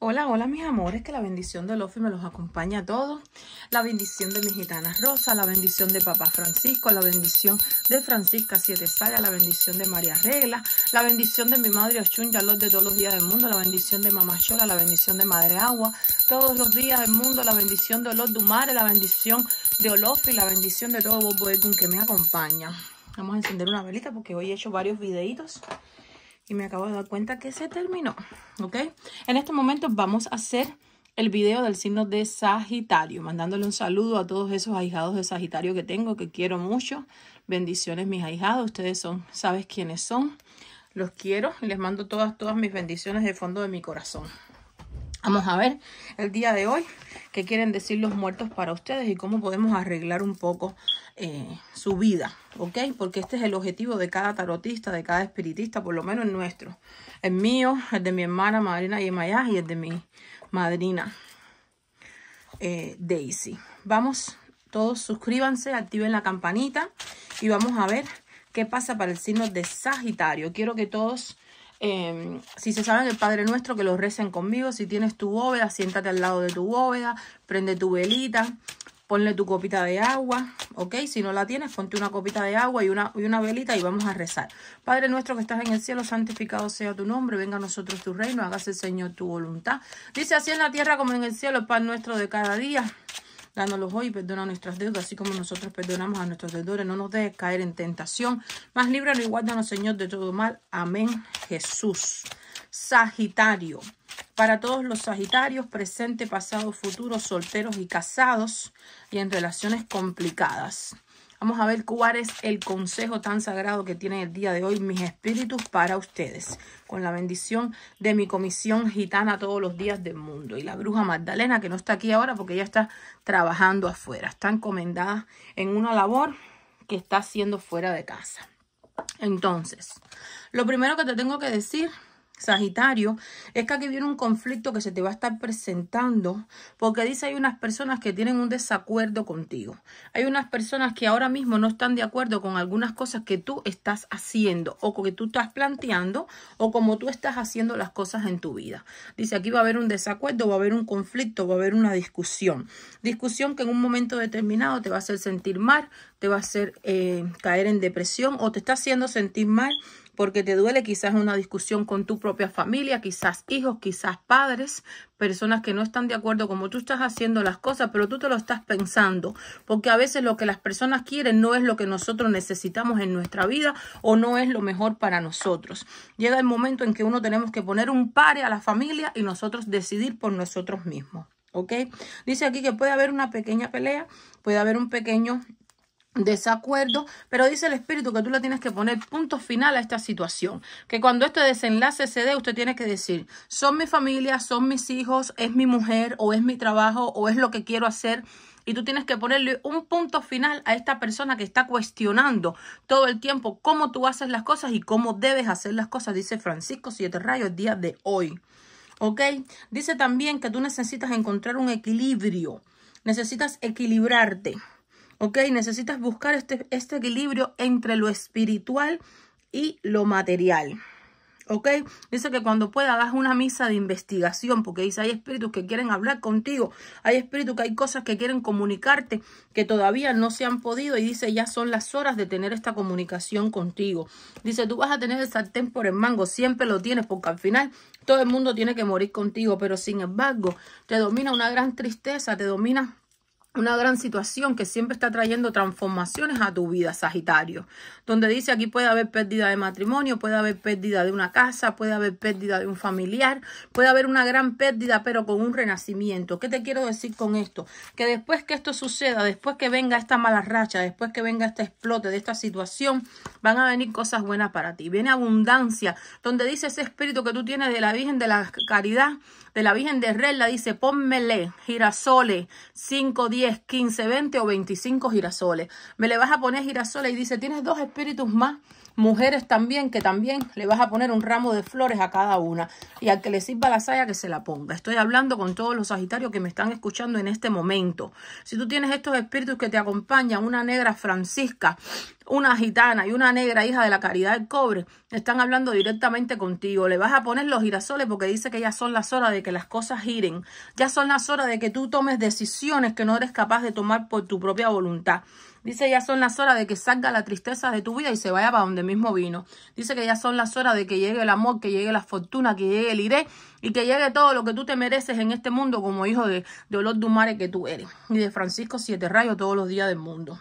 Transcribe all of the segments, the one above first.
Hola, hola mis amores, que la bendición de Olofi me los acompaña a todos. La bendición de mi gitana Rosa, la bendición de Papá Francisco, la bendición de Francisca Siete Saya, la bendición de María Regla, la bendición de mi madre Ochun los de todos los días del mundo, la bendición de Mamá Chola, la bendición de Madre Agua, todos los días del mundo, la bendición de los Dumare, la bendición de Olofi, la bendición de todo vos que me acompaña. Vamos a encender una velita porque hoy he hecho varios videitos y me acabo de dar cuenta que se terminó, ¿ok? En este momento vamos a hacer el video del signo de Sagitario, mandándole un saludo a todos esos ahijados de Sagitario que tengo, que quiero mucho. Bendiciones mis ahijados, ustedes son, sabes quiénes son. Los quiero y les mando todas, todas mis bendiciones de fondo de mi corazón. Vamos a ver el día de hoy qué quieren decir los muertos para ustedes y cómo podemos arreglar un poco eh, su vida, ¿ok? Porque este es el objetivo de cada tarotista, de cada espiritista, por lo menos el nuestro. El mío, el de mi hermana madrina Yemayá y el de mi madrina eh, Daisy. Vamos, todos suscríbanse, activen la campanita y vamos a ver qué pasa para el signo de Sagitario. Quiero que todos Em, si se sabe el Padre Nuestro, que lo recen conmigo. Si tienes tu bóveda, siéntate al lado de tu bóveda, prende tu velita, ponle tu copita de agua, ¿ok? Si no la tienes, ponte una copita de agua y una, y una velita y vamos a rezar. Padre nuestro que estás en el cielo, santificado sea tu nombre, venga a nosotros tu reino, hágase el Señor tu voluntad. Dice así en la tierra como en el cielo, el pan nuestro de cada día dándolos hoy y perdona nuestras deudas, así como nosotros perdonamos a nuestros deudores. No nos dejes caer en tentación, Más libre y guárdanos, Señor, de todo mal. Amén, Jesús. Sagitario. Para todos los Sagitarios, presente, pasado, futuro, solteros y casados y en relaciones complicadas. Vamos a ver cuál es el consejo tan sagrado que tienen el día de hoy mis espíritus para ustedes. Con la bendición de mi comisión gitana todos los días del mundo. Y la bruja Magdalena que no está aquí ahora porque ella está trabajando afuera. Está encomendada en una labor que está haciendo fuera de casa. Entonces, lo primero que te tengo que decir Sagitario, es que aquí viene un conflicto que se te va a estar presentando porque dice hay unas personas que tienen un desacuerdo contigo. Hay unas personas que ahora mismo no están de acuerdo con algunas cosas que tú estás haciendo o que tú estás planteando o como tú estás haciendo las cosas en tu vida. Dice aquí va a haber un desacuerdo, va a haber un conflicto, va a haber una discusión. Discusión que en un momento determinado te va a hacer sentir mal, te va a hacer eh, caer en depresión o te está haciendo sentir mal porque te duele quizás una discusión con tu propia familia, quizás hijos, quizás padres, personas que no están de acuerdo como tú estás haciendo las cosas, pero tú te lo estás pensando, porque a veces lo que las personas quieren no es lo que nosotros necesitamos en nuestra vida o no es lo mejor para nosotros. Llega el momento en que uno tenemos que poner un pare a la familia y nosotros decidir por nosotros mismos. ¿Ok? Dice aquí que puede haber una pequeña pelea, puede haber un pequeño desacuerdo, pero dice el espíritu que tú le tienes que poner punto final a esta situación, que cuando este desenlace se dé, usted tiene que decir, son mi familia, son mis hijos, es mi mujer o es mi trabajo o es lo que quiero hacer. Y tú tienes que ponerle un punto final a esta persona que está cuestionando todo el tiempo cómo tú haces las cosas y cómo debes hacer las cosas, dice Francisco Siete Rayos el día de hoy. ¿Ok? Dice también que tú necesitas encontrar un equilibrio, necesitas equilibrarte. ¿ok? Necesitas buscar este, este equilibrio entre lo espiritual y lo material. ¿Ok? Dice que cuando pueda hagas una misa de investigación, porque dice, hay espíritus que quieren hablar contigo, hay espíritus que hay cosas que quieren comunicarte que todavía no se han podido y dice, ya son las horas de tener esta comunicación contigo. Dice, tú vas a tener el sartén por el mango, siempre lo tienes, porque al final todo el mundo tiene que morir contigo, pero sin embargo, te domina una gran tristeza, te domina una gran situación que siempre está trayendo transformaciones a tu vida, Sagitario. Donde dice aquí puede haber pérdida de matrimonio, puede haber pérdida de una casa, puede haber pérdida de un familiar, puede haber una gran pérdida, pero con un renacimiento. ¿Qué te quiero decir con esto? Que después que esto suceda, después que venga esta mala racha, después que venga este explote de esta situación, van a venir cosas buenas para ti. Viene abundancia, donde dice ese espíritu que tú tienes de la Virgen de la Caridad, de la Virgen de la dice, ponmele girasoles 5, 10, 15, 20 o 25 girasoles. Me le vas a poner girasoles y dice, tienes dos espíritus más, mujeres también, que también le vas a poner un ramo de flores a cada una. Y al que le sirva la saya, que se la ponga. Estoy hablando con todos los sagitarios que me están escuchando en este momento. Si tú tienes estos espíritus que te acompañan, una negra Francisca, una gitana y una negra hija de la caridad del cobre están hablando directamente contigo. Le vas a poner los girasoles porque dice que ya son las horas de que las cosas giren. Ya son las horas de que tú tomes decisiones que no eres capaz de tomar por tu propia voluntad. Dice, ya son las horas de que salga la tristeza de tu vida y se vaya para donde mismo vino. Dice que ya son las horas de que llegue el amor, que llegue la fortuna, que llegue el iré y que llegue todo lo que tú te mereces en este mundo como hijo de, Olor Dumare que tú eres. Y de Francisco Siete Rayos todos los días del mundo.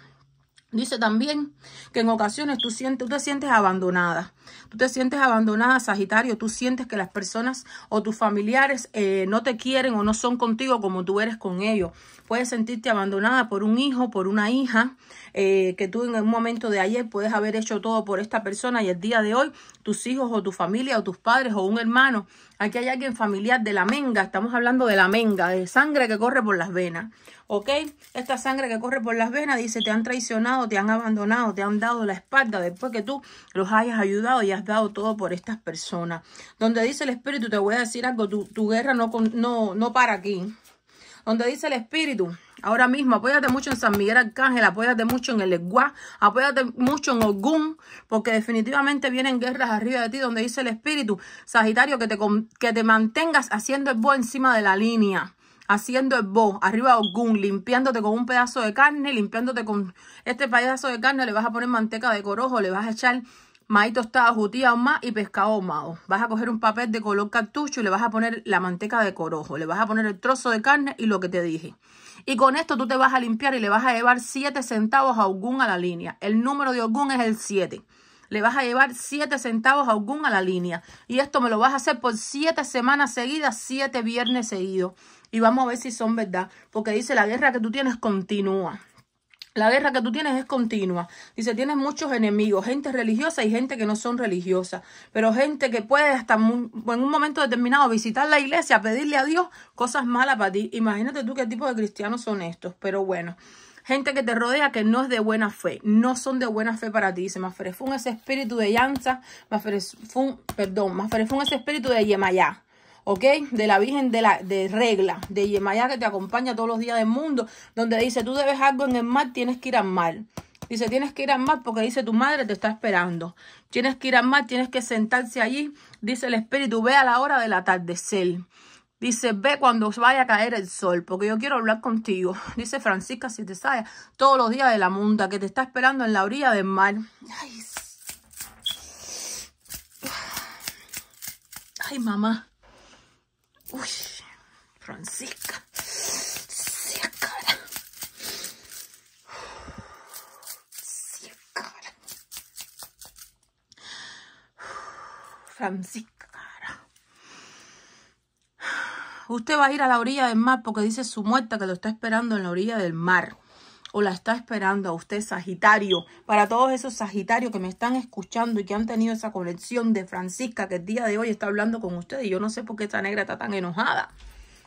Dice también que en ocasiones tú, sientes, tú te sientes abandonada. Tú te sientes abandonada, Sagitario. Tú sientes que las personas o tus familiares eh, no te quieren o no son contigo como tú eres con ellos. Puedes sentirte abandonada por un hijo, por una hija, eh, que tú en un momento de ayer puedes haber hecho todo por esta persona y el día de hoy tus hijos o tu familia o tus padres o un hermano. Aquí hay alguien familiar de la menga. Estamos hablando de la menga, de sangre que corre por las venas ¿ok? Esta sangre que corre por las venas dice, te han traicionado, te han abandonado, te han dado la espalda después que tú los hayas ayudado y has dado todo por estas personas. Donde dice el espíritu, te voy a decir algo, tu, tu guerra no, no, no para aquí. Donde dice el espíritu, ahora mismo. Apóyate mucho en San Miguel Arcángel, apóyate mucho en el Leguá, apóyate mucho en Ogún, porque definitivamente vienen guerras arriba de ti donde dice el Espíritu, Sagitario, que te, que te mantengas haciendo el bo encima de la línea haciendo el bo, arriba de Ogún, limpiándote con un pedazo de carne, limpiándote con este pedazo de carne, le vas a poner manteca de corojo, le vas a echar maíz tostado, jutía más y pescado más. Vas a coger un papel de color cartucho y le vas a poner la manteca de corojo, le vas a poner el trozo de carne y lo que te dije. Y con esto tú te vas a limpiar y le vas a llevar 7 centavos a Ogún a la línea. El número de Ogún es el 7 le vas a llevar 7 centavos a Ogún a la línea. Y esto me lo vas a hacer por 7 semanas seguidas, 7 viernes seguidos y vamos a ver si son verdad, porque dice la guerra que tú tienes continúa. La guerra que tú tienes es continua. Dice, tienes muchos enemigos, gente religiosa y gente que no son religiosa, pero gente que puede hasta en un momento determinado visitar la iglesia, pedirle a Dios cosas malas para ti. Imagínate tú qué tipo de cristianos son estos, pero bueno. Gente que te rodea que no es de buena fe, no son de buena fe para ti. Dice, Maferefun, ese espíritu de llanza, Maferefun, perdón, Maferefun, ese espíritu de Yemayá. ¿ok? De la Virgen de, la, de Regla, de Yemayá, que te acompaña todos los días del mundo, donde dice, tú debes algo en el mar, tienes que ir al mar. Dice, tienes que ir al mar porque dice, tu madre te está esperando. Tienes que ir al mar, tienes que sentarse allí. Dice el Espíritu, ve a la hora del atardecer. Dice, ve cuando vaya a caer el sol, porque yo quiero hablar contigo. Dice Francisca si te sabes, todos los días de la munda, que te está esperando en la orilla del mar. Ay, Ay mamá. Uy, Francisca. Sí, cara. cara. Francisca, Usted va a ir a la orilla del mar porque dice su muerta que lo está esperando en la orilla del mar o la está esperando a usted, Sagitario. Para todos esos Sagitarios que me están escuchando y que han tenido esa conexión de Francisca, que el día de hoy está hablando con usted, Y yo no sé por qué esta negra está tan enojada.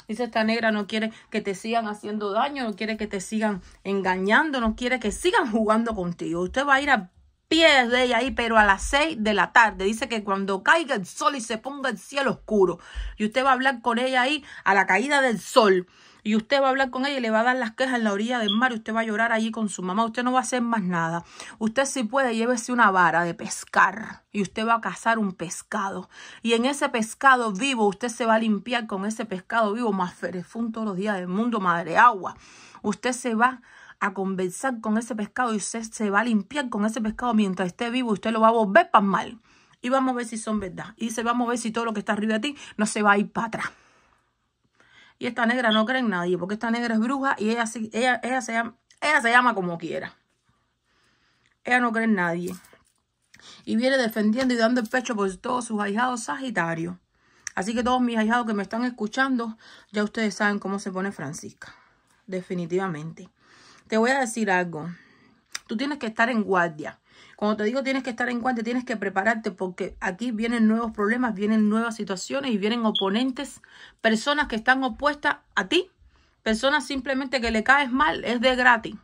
Dice esta negra no quiere que te sigan haciendo daño, no quiere que te sigan engañando, no quiere que sigan jugando contigo. Usted va a ir a pies de ella ahí, pero a las seis de la tarde. Dice que cuando caiga el sol y se ponga el cielo oscuro, y usted va a hablar con ella ahí a la caída del sol, y usted va a hablar con ella y le va a dar las quejas en la orilla del mar, y usted va a llorar allí con su mamá, usted no va a hacer más nada. Usted si puede, llévese una vara de pescar y usted va a cazar un pescado. Y en ese pescado vivo, usted se va a limpiar con ese pescado vivo, más ferefún todos los días del mundo, madre agua. Usted se va a conversar con ese pescado y usted se va a limpiar con ese pescado mientras esté vivo usted lo va a volver para mal. Y vamos a ver si son verdad. Y se vamos a ver si todo lo que está arriba de ti no se va a ir para atrás. Y esta negra no cree en nadie, porque esta negra es bruja y ella, ella, ella, se, llama, ella se llama como quiera. Ella no cree en nadie. Y viene defendiendo y dando el pecho por todos sus ahijados sagitarios. Así que todos mis ahijados que me están escuchando, ya ustedes saben cómo se pone Francisca. Definitivamente te voy a decir algo. Tú tienes que estar en guardia. Cuando te digo tienes que estar en guardia, tienes que prepararte porque aquí vienen nuevos problemas, vienen nuevas situaciones y vienen oponentes, personas que están opuestas a ti, personas simplemente que le caes mal, es de gratis.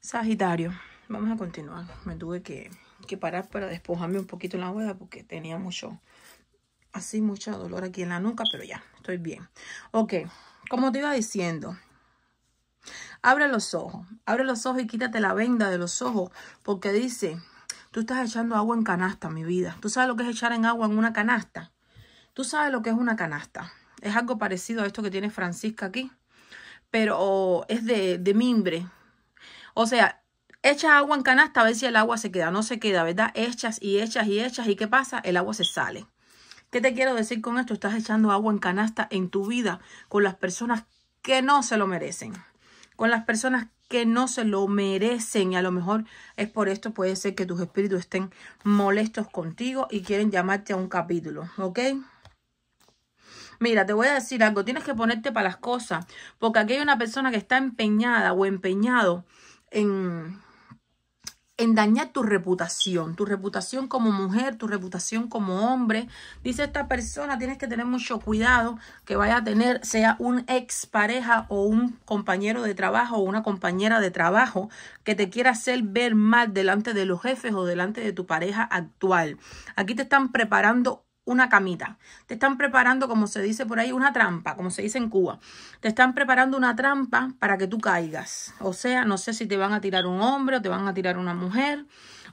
Sagitario, vamos a continuar. Me tuve que, que parar para despojarme un poquito la hueá porque tenía mucho, así mucho dolor aquí en la nuca, pero ya, estoy bien. Ok, como te iba diciendo, Abre los ojos, abre los ojos y quítate la venda de los ojos, porque dice, tú estás echando agua en canasta, mi vida. ¿Tú sabes lo que es echar en agua en una canasta? ¿Tú sabes lo que es una canasta? Es algo parecido a esto que tiene Francisca aquí, pero es de, mimbre. O sea, echas agua en canasta a ver si el agua se queda. No se queda, ¿verdad? Echas y echas y echas. ¿Y qué pasa? El agua se sale. ¿Qué te quiero decir con esto? Estás echando agua en canasta en tu vida con las personas que no se lo merecen con las personas que no se lo merecen y a lo mejor es por esto puede ser que tus espíritus estén molestos contigo y quieren llamarte a un capítulo, ¿ok? Mira, te voy a decir algo, tienes que ponerte para las cosas, porque aquí hay una persona que está empeñada o empeñado en, en dañar tu reputación, tu reputación como mujer, tu reputación como hombre. Dice esta persona, tienes que tener mucho cuidado que vaya a tener, sea un ex pareja o un compañero de trabajo o una compañera de trabajo que te quiera hacer ver mal delante de los jefes o delante de tu pareja actual. Aquí te están preparando una camita, te están preparando, como se dice por ahí, una trampa, como se dice en Cuba, te están preparando una trampa para que tú caigas. O sea, no sé si te van a tirar un hombre o te van a tirar una mujer,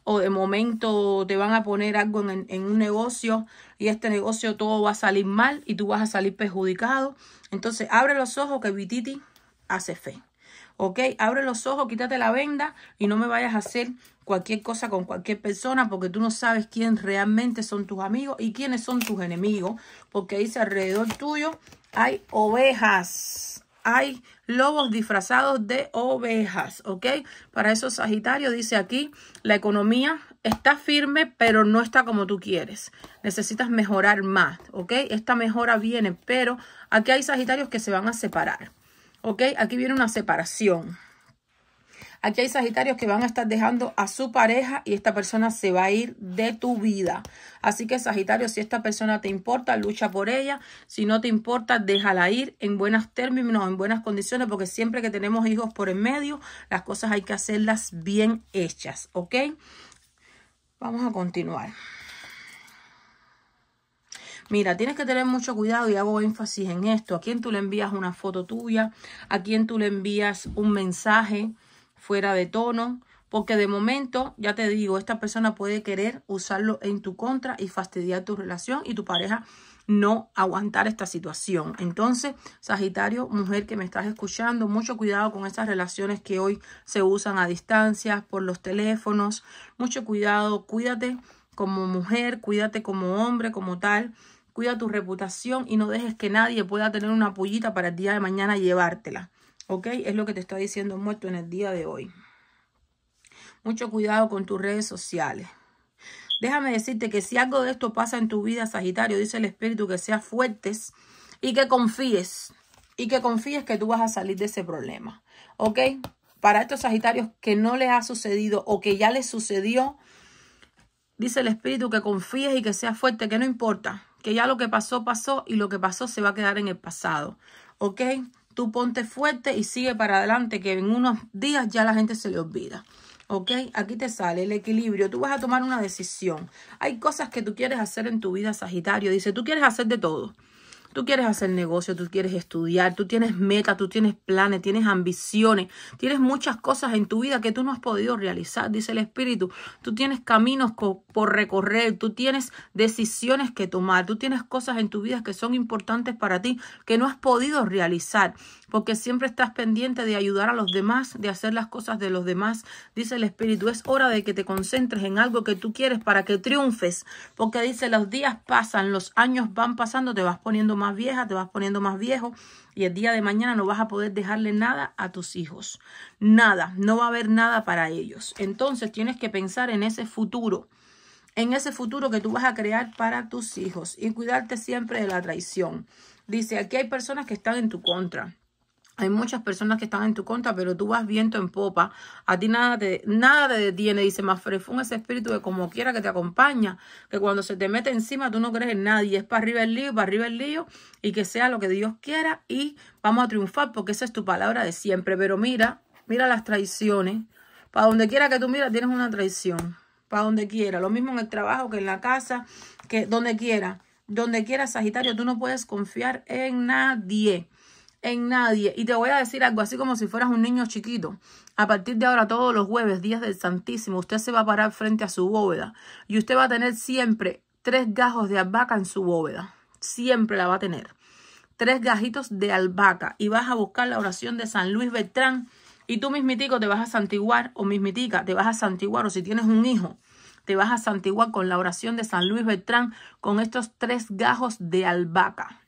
o de momento te van a poner algo en, un negocio y este negocio todo va a salir mal y tú vas a salir perjudicado. Entonces, abre los ojos que Vititi hace fe. ¿ok? Abre los ojos, quítate la venda y no me vayas a hacer cualquier cosa con cualquier persona porque tú no sabes quién realmente son tus amigos y quiénes son tus enemigos. Porque dice alrededor tuyo hay ovejas. Hay lobos disfrazados de ovejas, ¿ok? Para eso Sagitario dice aquí, la economía está firme, pero no está como tú quieres. Necesitas mejorar más, ¿ok? Esta mejora viene, pero aquí hay Sagitarios que se van a separar, ¿ok? Aquí viene una separación, Aquí hay Sagitarios que van a estar dejando a su pareja y esta persona se va a ir de tu vida. Así que Sagitario, si esta persona te importa, lucha por ella. Si no te importa, déjala ir en buenos términos, en buenas condiciones, porque siempre que tenemos hijos por en medio, las cosas hay que hacerlas bien hechas, ¿ok? Vamos a continuar. Mira, tienes que tener mucho cuidado y hago énfasis en esto. A quién tú le envías una foto tuya, a quién tú le envías un mensaje fuera de tono, porque de momento, ya te digo, esta persona puede querer usarlo en tu contra y fastidiar tu relación y tu pareja no aguantar esta situación. Entonces, Sagitario, mujer que me estás escuchando, mucho cuidado con esas relaciones que hoy se usan a distancia, por los teléfonos, mucho cuidado, cuídate como mujer, cuídate como hombre, como tal, cuida tu reputación y no dejes que nadie pueda tener una pollita para el día de mañana llevártela. ¿Ok? Es lo que te está diciendo muerto en el día de hoy. Mucho cuidado con tus redes sociales. Déjame decirte que si algo de esto pasa en tu vida, Sagitario, dice el Espíritu, que seas fuertes y que confíes. Y que confíes que tú vas a salir de ese problema. ¿Ok? Para estos Sagitarios que no les ha sucedido o que ya les sucedió, dice el Espíritu que confíes y que seas fuerte, que no importa. Que ya lo que pasó, pasó y lo que pasó se va a quedar en el pasado. ¿Ok? Tú ponte fuerte y sigue para adelante, que en unos días ya la gente se le olvida. ¿Ok? Aquí te sale el equilibrio. Tú vas a tomar una decisión. Hay cosas que tú quieres hacer en tu vida, Sagitario. Dice, tú quieres hacer de todo. Tú quieres hacer negocio, tú quieres estudiar, tú tienes metas, tú tienes planes, tienes ambiciones, tienes muchas cosas en tu vida que tú no has podido realizar, dice el Espíritu. Tú tienes caminos por recorrer, tú tienes decisiones que tomar, tú tienes cosas en tu vida que son importantes para ti que no has podido realizar, porque siempre estás pendiente de ayudar a los demás, de hacer las cosas de los demás, dice el Espíritu. Es hora de que te concentres en algo que tú quieres para que triunfes, porque dice los días pasan, los años van pasando, te vas poniendo más vieja, te vas poniendo más viejo y el día de mañana no vas a poder dejarle nada a tus hijos. Nada, no va a haber nada para ellos. Entonces tienes que pensar en ese futuro, en ese futuro que tú vas a crear para tus hijos y cuidarte siempre de la traición. Dice, aquí hay personas que están en tu contra. Hay muchas personas que están en tu contra, pero tú vas viento en popa. A ti nada te, nada detiene. Dice más un ese espíritu de como quiera que te acompaña, que cuando se te mete encima tú no crees en nadie. Es para arriba el lío, para arriba el lío, y que sea lo que Dios quiera y vamos a triunfar, porque esa es tu palabra de siempre. Pero mira, mira las traiciones. Para donde quiera que tú miras, tienes una traición. Para donde quiera. Lo mismo en el trabajo que en la casa, que donde quiera. Donde quiera, Sagitario, tú no puedes confiar en nadie en nadie. Y te voy a decir algo así como si fueras un niño chiquito. A partir de ahora, todos los jueves, días del Santísimo, usted se va a parar frente a su bóveda y usted va a tener siempre tres gajos de albahaca en su bóveda. Siempre la va a tener. Tres gajitos de albahaca y vas a buscar la oración de San Luis Beltrán y tú mismitico te vas a santiguar o mismitica te vas a santiguar o si tienes un hijo te vas a santiguar con la oración de San Luis Beltrán con estos tres gajos de albahaca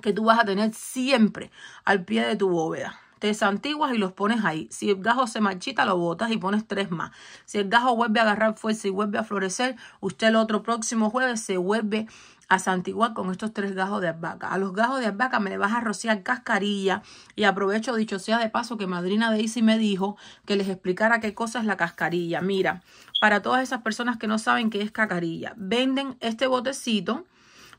que tú vas a tener siempre al pie de tu bóveda. Te desantiguas y los pones ahí. Si el gajo se marchita, lo botas y pones tres más. Si el gajo vuelve a agarrar fuerza y vuelve a florecer, usted el otro próximo jueves se vuelve a santiguar con estos tres gajos de abaca. A los gajos de abaca me le vas a rociar cascarilla y aprovecho, dicho sea de paso, que madrina Daisy me dijo que les explicara qué cosa es la cascarilla. Mira, para todas esas personas que no saben qué es cascarilla, venden este botecito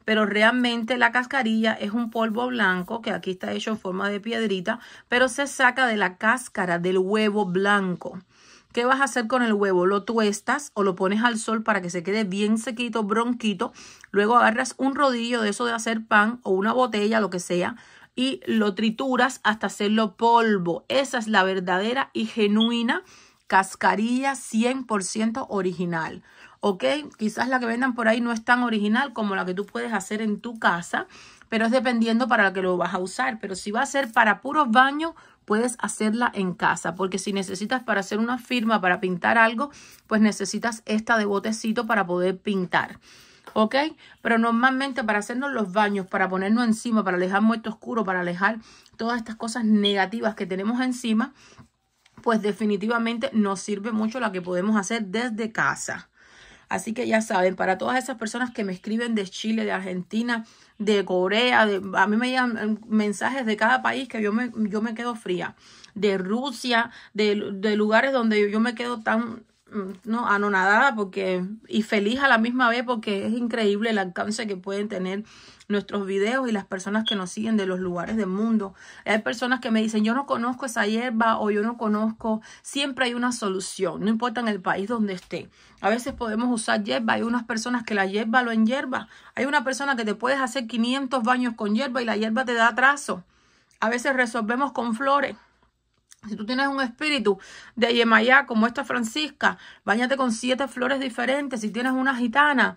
pero realmente la cascarilla es un polvo blanco que aquí está hecho en forma de piedrita, pero se saca de la cáscara del huevo blanco. ¿Qué vas a hacer con el huevo? Lo tuestas o lo pones al sol para que se quede bien sequito, bronquito. Luego agarras un rodillo de eso de hacer pan o una botella, lo que sea, y lo trituras hasta hacerlo polvo. Esa es la verdadera y genuina cascarilla 100% original. ¿ok? Quizás la que vendan por ahí no es tan original como la que tú puedes hacer en tu casa, pero es dependiendo para la que lo vas a usar. Pero si va a ser para puros baños, puedes hacerla en casa, porque si necesitas para hacer una firma, para pintar algo, pues necesitas esta de botecito para poder pintar. ¿Ok? Pero normalmente para hacernos los baños, para ponernos encima, para alejar muerto oscuro, para alejar todas estas cosas negativas que tenemos encima, pues definitivamente nos sirve mucho la que podemos hacer desde casa. Así que ya saben, para todas esas personas que me escriben de Chile, de Argentina, de Corea, de, a mí me llegan eh, mensajes de cada país que yo me, yo me quedo fría, de Rusia, de, de lugares donde yo me quedo tan mm, no anonadada porque y feliz a la misma vez porque es increíble el alcance que pueden tener nuestros videos y las personas que nos siguen de los lugares del mundo. Hay personas que me dicen, yo no conozco esa hierba o yo no conozco, siempre hay una solución, no importa en el país donde esté. A veces podemos usar hierba, hay unas personas que la hierba lo enhierba, hay una persona que te puedes hacer 500 baños con hierba y la hierba te da trazo. A veces resolvemos con flores. Si tú tienes un espíritu de Yemayá como esta Francisca, bañate con siete flores diferentes. Si tienes una gitana,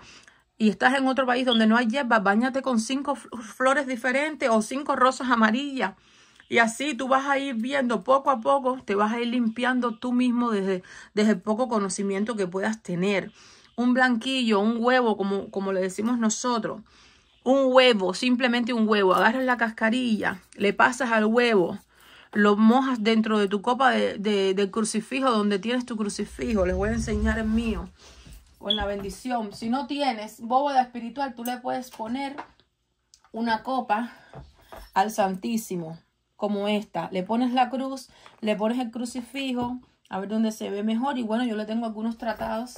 y estás en otro país donde no hay hierba, bañate con cinco flores diferentes o cinco rosas amarillas. Y así tú vas a ir viendo poco a poco, te vas a ir limpiando tú mismo desde, desde el poco conocimiento que puedas tener. Un blanquillo, un huevo, como, como le decimos nosotros. Un huevo, simplemente un huevo. Agarras la cascarilla, le pasas al huevo, lo mojas dentro de tu copa de, crucifijo donde tienes tu crucifijo. Les voy a enseñar el mío con la bendición. Si no tienes bóveda espiritual, tú le puedes poner una copa al Santísimo, como esta. Le pones la cruz, le pones el crucifijo, a ver dónde se ve mejor. Y bueno, yo le tengo algunos tratados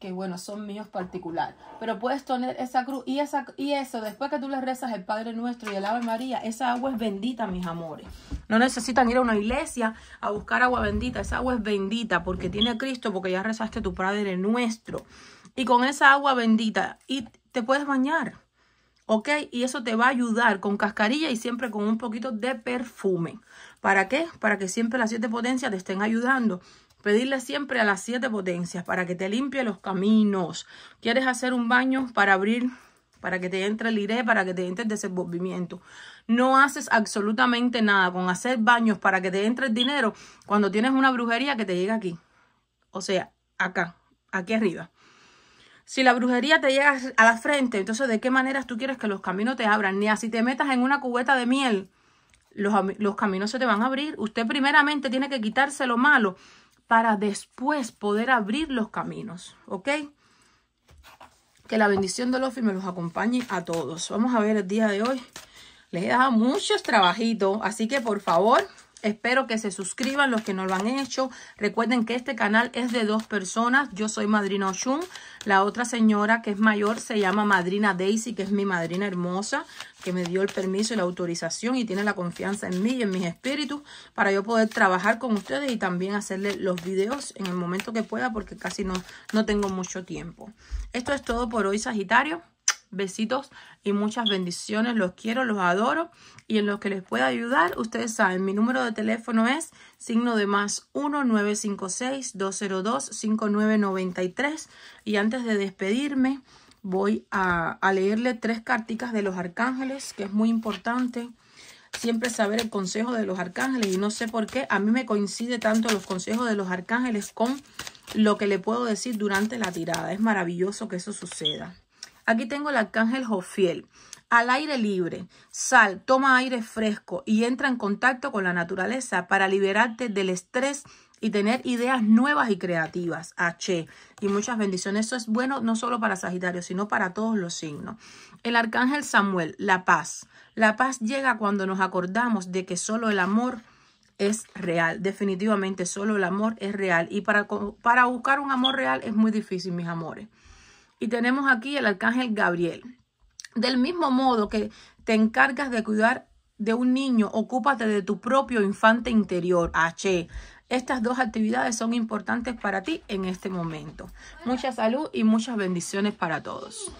que bueno, son míos particular. Pero puedes tener esa cruz y, esa, y eso, después que tú le rezas el Padre Nuestro y el Ave María, esa agua es bendita, mis amores. No necesitan ir a una iglesia a buscar agua bendita, esa agua es bendita porque tiene a Cristo, porque ya rezaste tu Padre Nuestro. Y con esa agua bendita, y te puedes bañar, ¿ok? Y eso te va a ayudar con cascarilla y siempre con un poquito de perfume. ¿Para qué? Para que siempre las siete potencias te estén ayudando Pedirle siempre a las siete potencias para que te limpie los caminos. ¿Quieres hacer un baño para abrir para que te entre el iré, para que te entre el desenvolvimiento. No haces absolutamente nada con hacer baños para que te entre el dinero cuando tienes una brujería que te llega aquí. O sea, acá, aquí arriba. Si la brujería te llega a la frente, entonces ¿de qué maneras tú quieres que los caminos te abran? Ni así te metas en una cubeta de miel, los, los caminos se te van a abrir. Usted primeramente tiene que quitarse lo malo para después poder abrir los caminos, ¿ok? Que la bendición de Lofi me los acompañe a todos. Vamos a ver el día de hoy. Les he dado muchos trabajitos, así que por favor, Espero que se suscriban los que no lo han hecho. Recuerden que este canal es de dos personas. Yo soy Madrina Oshun. La otra señora que es mayor se llama Madrina Daisy, que es mi madrina hermosa, que me dio el permiso y la autorización y tiene la confianza en mí y en mis espíritus para yo poder trabajar con ustedes y también hacerle los videos en el momento que pueda porque casi no, no tengo mucho tiempo. Esto es todo por hoy, Sagitario besitos y muchas bendiciones. Los quiero, los adoro. Y en lo que les pueda ayudar, ustedes saben, mi número de teléfono es signo de más 1-956-202-5993. Y antes de despedirme, voy a, leerle tres carticas de los arcángeles, que es muy importante siempre saber el consejo de los arcángeles y no sé por qué a mí me coincide tanto los consejos de los arcángeles con lo que le puedo decir durante la tirada. Es maravilloso que eso suceda. Aquí tengo el arcángel Jofiel. Al aire libre, sal, toma aire fresco y entra en contacto con la naturaleza para liberarte del estrés y tener ideas nuevas y creativas. H. Y muchas bendiciones. Eso es bueno no solo para Sagitario, sino para todos los signos. El arcángel Samuel, la paz. La paz llega cuando nos acordamos de que solo el amor es real. Definitivamente solo el amor es real. Y para, para buscar un amor real es muy difícil, mis amores. Y tenemos aquí el arcángel Gabriel. Del mismo modo que te encargas de cuidar de un niño, ocúpate de tu propio infante interior. H. Estas dos actividades son importantes para ti en este momento. Mucha salud y muchas bendiciones para todos.